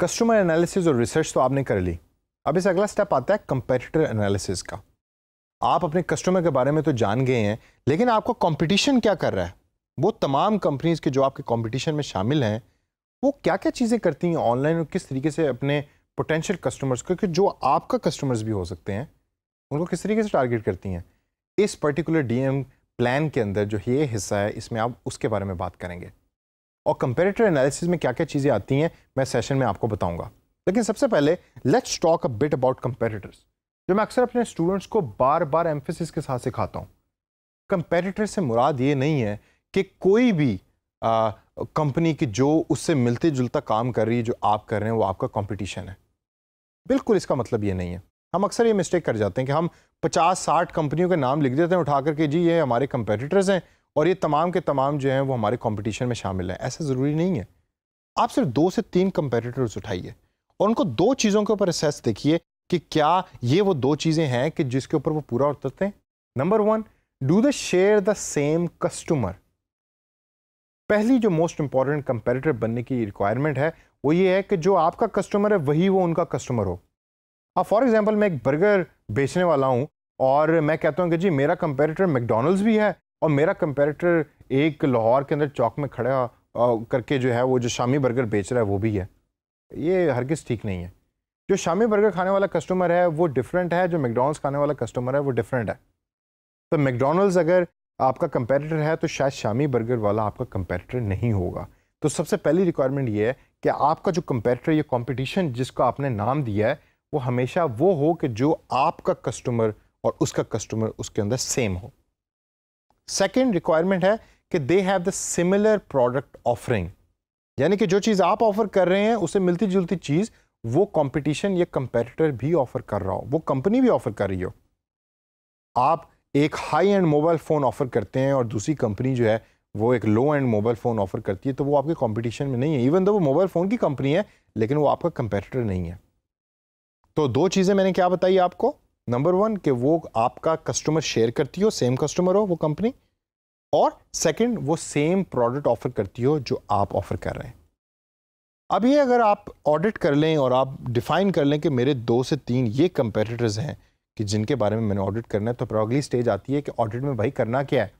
customer analysis और research तो आपने कर ली अब इस अगला स्टेप आता है कंपेटिटर एनालिसिस का आप अपने कस्टमर के बारे में तो जान गए हैं लेकिन आपको कंपटीशन क्या कर रहा है वो तमाम कंपनीज के जो आपके कंपटीशन में शामिल हैं वो क्या क्या चीज़ें करती हैं ऑनलाइन और किस तरीके से अपने पोटेंशियल कस्टमर्स को क्योंकि जो आपका कस्टमर्स भी हो सकते हैं उनको किस तरीके से टारगेट करती हैं इस पर्टिकुलर डीएम प्लान के अंदर जो ये हिस्सा है इसमें आप उसके बारे में बात करेंगे और कंपेरेटिव एनालिसिस में क्या क्या चीज़ें आती हैं मैं सेशन में आपको बताऊंगा लेकिन सबसे पहले let's talk a bit about comparators जो मैं अक्सर अपने स्टूडेंट्स को बार बार एम्फेसिस के साथ सिखाता हूँ कंपेरेटर से मुराद ये नहीं है कि कोई भी कंपनी की जो उससे मिलते जुलता काम कर रही है जो आप कर रहे हैं वो आपका कॉम्पिटिशन है बिल्कुल इसका मतलब ये नहीं है हम अक्सर ये मिस्टेक कर जाते हैं कि हम 50-60 कंपनियों के नाम लिख देते हैं उठा करके जी ये हमारे कंपेटिटर्स हैं और ये तमाम के तमाम जो हैं वो हमारे कंपटीशन में शामिल हैं ऐसा ज़रूरी नहीं है आप सिर्फ दो से तीन कंपेटिटर्स उठाइए और उनको दो चीज़ों के ऊपर असेस देखिए कि क्या ये वो दो चीज़ें हैं कि जिसके ऊपर वो पूरा उतरते हैं number one do the share the same customer पहली जो मोस्ट इंपॉर्टेंट कंपेरेटर बनने की रिक्वायरमेंट है वो ये है कि जो आपका कस्टमर है वही वो उनका कस्टमर हो अब फॉर एग्जाम्पल मैं एक बर्गर बेचने वाला हूँ और मैं कहता हूँ कि जी मेरा कंपेरेटर मैकडोनल्ड्स भी है और मेरा कंपेरेटर एक लाहौर के अंदर चौक में खड़ा करके जो है वो जो शामी बर्गर बेच रहा है वो भी है ये हरगिज़ ठीक नहीं है जो शामी बर्गर खाने वाला कस्टमर है वो डिफरेंट है जो मैकडोनल्ड्स खाने वाला कस्टमर है वो डिफरेंट है तो मैकडोनल्ड्स अगर आपका कंपेरेटर है तो शायद शामी बर्गर वाला आपका कंपेरेटर नहीं होगा तो सबसे पहली रिक्वायरमेंट ये है कि आपका जो कंपेरेटर या कंपटीशन जिसको आपने नाम दिया है वो हमेशा वो हो कि जो आपका कस्टमर और उसका कस्टमर उसके अंदर सेम हो सेकेंड रिक्वायरमेंट है कि they have the similar product offering यानी कि जो चीज़ आप ऑफर कर रहे हैं उसे मिलती जुलती चीज़ वो कंपटीशन या कंपेटिटर भी ऑफर कर रहा हो वो कंपनी भी ऑफर कर रही हो आप एक high end mobile phone offer करते हैं और दूसरी कंपनी जो है वो एक low end mobile phone offer करती है तो वो आपके कंपटीशन में नहीं है इवन दो वो मोबाइल फ़ोन की कंपनी है लेकिन वो आपका कंपेटिटर नहीं है तो दो चीज़ें मैंने क्या बताई आपको नंबर वन कि वो आपका कस्टमर शेयर करती हो सेम कस्टमर हो वो कंपनी और सेकंड वो सेम प्रोडक्ट ऑफर करती हो जो आप ऑफर कर रहे हैं अब ये अगर आप ऑडिट कर लें और आप डिफाइन कर लें कि मेरे दो से तीन ये कंपेटिटर्स हैं कि जिनके बारे में मैंने ऑडिट करना है तो प्रॉगली स्टेज आती है कि ऑडिट में भाई करना क्या है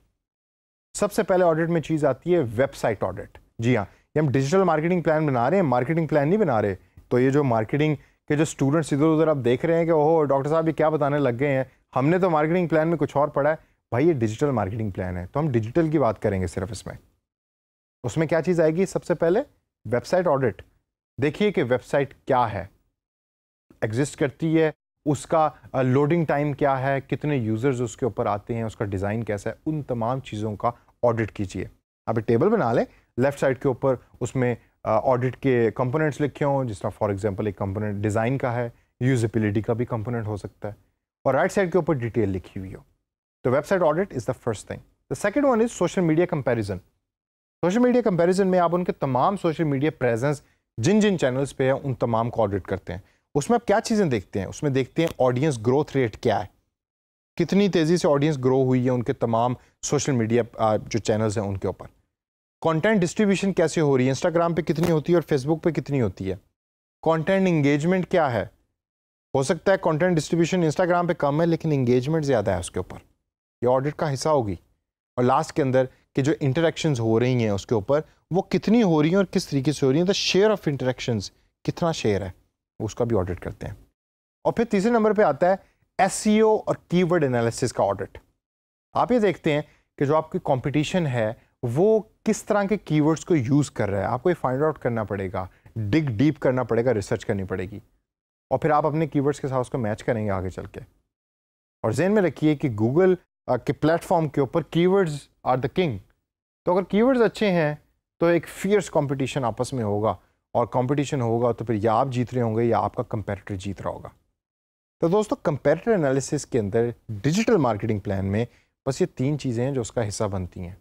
सबसे पहले ऑडिट में चीज़ आती है वेबसाइट ऑडिट जी हाँ ये हम डिजिटल मार्केटिंग प्लान बना रहे हैं मार्केटिंग प्लान नहीं बना रहे तो ये जो मार्केटिंग कि जो स्टूडेंट्स इधर उधर आप देख रहे हैं कि ओहो डॉक्टर साहब ये क्या बताने लग गए हैं हमने तो मार्केटिंग प्लान में कुछ और पढ़ा है भाई ये डिजिटल मार्केटिंग प्लान है तो हम डिजिटल की बात करेंगे सिर्फ इसमें उसमें क्या चीज़ आएगी सबसे पहले वेबसाइट ऑडिट देखिए कि वेबसाइट क्या है एग्जिस्ट करती है उसका लोडिंग टाइम क्या है कितने यूज़र्स उसके ऊपर आते हैं उसका डिज़ाइन कैसा है उन तमाम चीज़ों का ऑडिट कीजिए आप एक टेबल बना लें लेफ़्ट साइड के ऊपर उसमें ऑडिट uh, के कंपोनेंट्स लिखे हों जिस तरह फॉर एग्जांपल एक कंपोनेंट डिज़ाइन का है यूजबिलिटी का भी कंपोनेंट हो सकता है और राइट साइड के ऊपर डिटेल लिखी हुई हो तो website audit is the first thing the second one is social media comparison social media comparison में आप उनके तमाम सोशल मीडिया प्रेजेंस जिन जिन चैनल्स पर है उन तमाम को ऑडिट करते हैं उसमें आप क्या चीज़ें देखते हैं उसमें देखते हैं ऑडियंस ग्रोथ रेट क्या है कितनी तेज़ी से ऑडियंस ग्रो हुई है उनके तमाम सोशल मीडिया uh, जो चैनल्स हैं उनके ऊपर कंटेंट डिस्ट्रीब्यूशन कैसे हो रही है इंस्टाग्राम पे कितनी होती है और फेसबुक पे कितनी होती है कंटेंट इंगेजमेंट क्या है हो सकता है कंटेंट डिस्ट्रीब्यूशन इंस्टाग्राम पे कम है लेकिन इंगेजमेंट ज़्यादा है उसके ऊपर ये ऑडिट का हिस्सा होगी और लास्ट के अंदर कि जो इंटरेक्शन हो रही हैं उसके ऊपर वो कितनी हो रही हैं और किस तरीके से हो रही हैं द शेयर ऑफ इंटरेक्शन कितना शेयर है उसका भी ऑडिट करते हैं और फिर तीसरे नंबर पर आता है एस e और कीवर्ड एनालिसिस का ऑडिट आप ये देखते हैं कि जो आपकी कॉम्पिटिशन है वो किस तरह के कीवर्ड्स को यूज़ कर रहा है आपको ये फाइंड आउट करना पड़ेगा डिग डीप करना पड़ेगा रिसर्च करनी पड़ेगी और फिर आप अपने कीवर्ड्स के साथ उसको मैच करेंगे आगे चल के और जेन में रखिए कि गूगल के प्लेटफॉर्म के ऊपर कीवर्ड्स आर द किंग तो अगर कीवर्ड्स अच्छे हैं तो एक फियर्स कंपटीशन आपस में होगा और कंपटीशन होगा तो फिर या आप जीत रहे होंगे या आपका कंपेटिटर जीत रहा होगा तो दोस्तों कंपेटिटर एनालिसिस के अंदर डिजिटल मार्केटिंग प्लान में बस ये तीन चीज़ें हैं जो उसका हिस्सा बनती हैं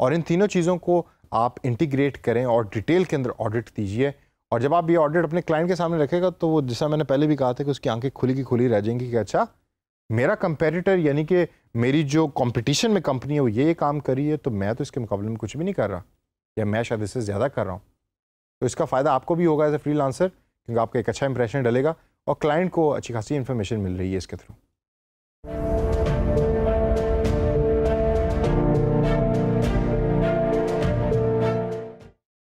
और इन तीनों चीज़ों को आप इंटीग्रेट करें और डिटेल के अंदर ऑडिट दीजिए और जब आप ये ऑडिट अपने क्लाइंट के सामने रखेगा तो वो जैसा मैंने पहले भी कहा था कि उसकी आंखें खुली की खुली रह जाएंगी कि अच्छा मेरा कंपेरिटर यानी कि मेरी जो कंपटीशन में कंपनी है वो ये ये काम कर रही है तो मैं तो इसके मुकाबले में कुछ भी नहीं कर रहा या मैं शायद इससे ज़्यादा कर रहा हूँ तो इसका फ़ायदा आपको भी होगा एज ए फ्री क्योंकि आपका एक अच्छा इंप्रेशन डलेगा और क्लाइंट को अच्छी खासी इन्फॉर्मेशन मिल रही है इसके थ्रू